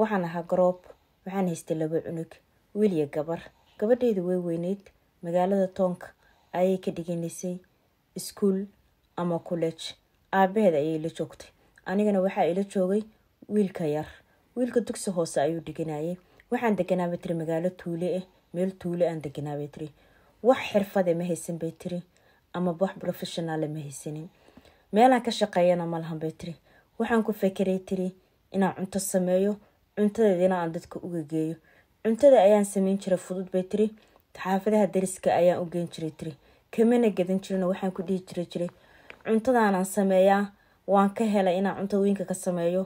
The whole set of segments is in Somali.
waxaan ahaa garoob waxaan haystay laba cunug wiil iyo gabar gabadheedu way weyneyd magaalada toonka ayay ka dhiganaysay iskuol ama college aabaheed ayay la joogtay anigana waxaa ila joogay wiilka yar wiilka dugsi hoose ayuu dhiganayay waxaan deganaabay tiri magaalo tuule ah meel tuule aan deganaabay tiri wax xirfade ma haysan bay tiri ama wax profeshonaale ma haysanin meelaan ka shaqeeyana malahan bay tiri waxaan ku fekeray tiri inaan cunto sameeyo cuntadeedana aan dadka uga geeyo cuntada ayaan sameyn jiray fudud bay tiri xaafadaha dariska ayaan u geyn jiray tiri kamana gadan jirin waxaan ku dhihi jira jiray cuntadaanaan sameeyaa waan ka helay inaan cuntooyinka ka sameeyo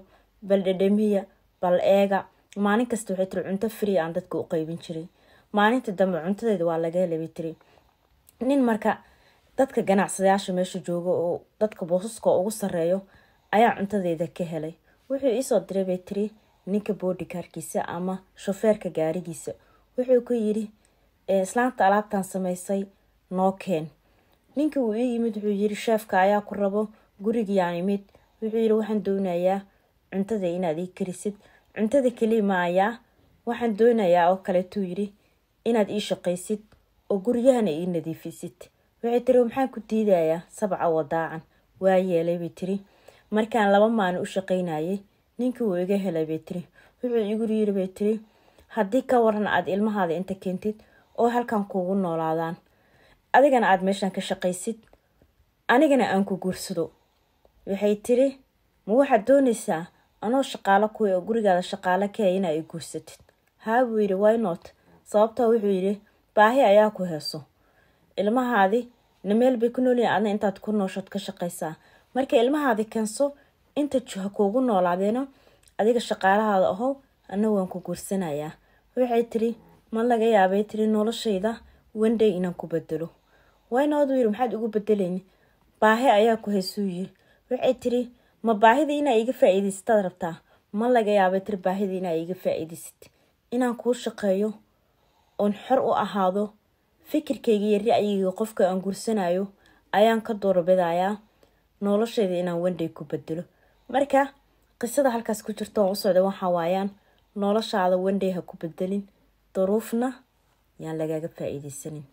bal dhadhamiya bal eega maalin kasta waxay tiri cunto fri aan dadka u qeybin jiray maalinta dambe cuntadeeda waa laga helay bay tiri nin marka dadka ganacsadayaasha meesha joogo oo dadka boosaska ugu sareeyo ayaa cuntadeeda ka helay wuxuu iisoo diray bay tiri ninka boodhikaarkiisa ama shofeerka gaarigiisa wuxuu ku yidhi islaanta alaabtan samaysay noo keen ninka wuu ii yimid wuxuu yiri sheefka ayaa ku rabo gurigiyaan imid wuxuu yiri waxaan doonayaa cuntada inaad ii karisid cuntada keli maayaa waxaan doonayaa oo kaleetuu yiri inaad ii shaqaysid oo guryahana ii nadiifisid waxay tiri maxaan ku diidayaa sabca wadaacan waa yeelaybay tiri markaan laba maalin u shaqaynayay ninkii wuu iga helay bay tiri wuxuu igu yiri bay tiri haddii ka waran aad ilmahaada inta keentid oo halkan kugu noolaadaan adigana aad meeshan ka shaqaysid anigana aan ku guursado waxay tiri ma waxaad doonaysaa anoo shaqaalo kuwa eh oo gurigaada shaqaalo kaha eh inaa i guursatid haa buu yidhi wynote sababtoo wuxuu yidhi baahi ayaa ku heeso ilmahaadi na meel bay ku noolyihin aadna intaad ku nooshood ka shaqaysaa marka ilmahaadi keenso inta juha kuugu noolaadeeno adiga shaqaalahaada ahow annaga waan ku guursanayaa waxay tiri ma laga yaabay tiri noloshayda wandhay inaan ku bedelo waynaoduu yiri maxaad ugu bedelayni baahi ayaa ku haysuu yiri waxay tiri ma baahida inaa iga faa'iidaystaad rabtaa ma laga yaabay tiri baahida inaa iga faa'iidaysid inaan kuu shaqeeyo oon xor u ahaado fikirkayga iyo ra'yiga qofka aan guursanayo ayaan ka doorbadayaa noloshayda inaan wandhay ku bedelo marka qisada halkaas ku jirto oo u socda waxaa waayaan noloshaada wandey ha ku bedelin duruufna yaan lagaaga faa-iideysanin